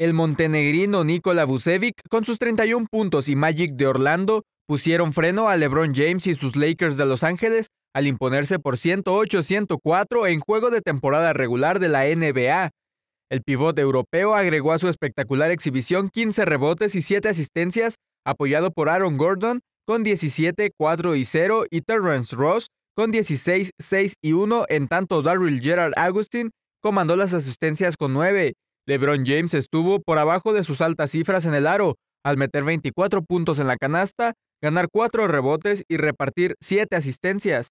El montenegrino Nikola Vucevic, con sus 31 puntos y Magic de Orlando, pusieron freno a LeBron James y sus Lakers de Los Ángeles al imponerse por 108-104 en juego de temporada regular de la NBA. El pivote europeo agregó a su espectacular exhibición 15 rebotes y 7 asistencias, apoyado por Aaron Gordon con 17, 4 y 0 y Terrence Ross con 16, 6 y 1, en tanto Darryl Gerard Agustin comandó las asistencias con 9. LeBron James estuvo por abajo de sus altas cifras en el aro, al meter 24 puntos en la canasta, ganar 4 rebotes y repartir 7 asistencias.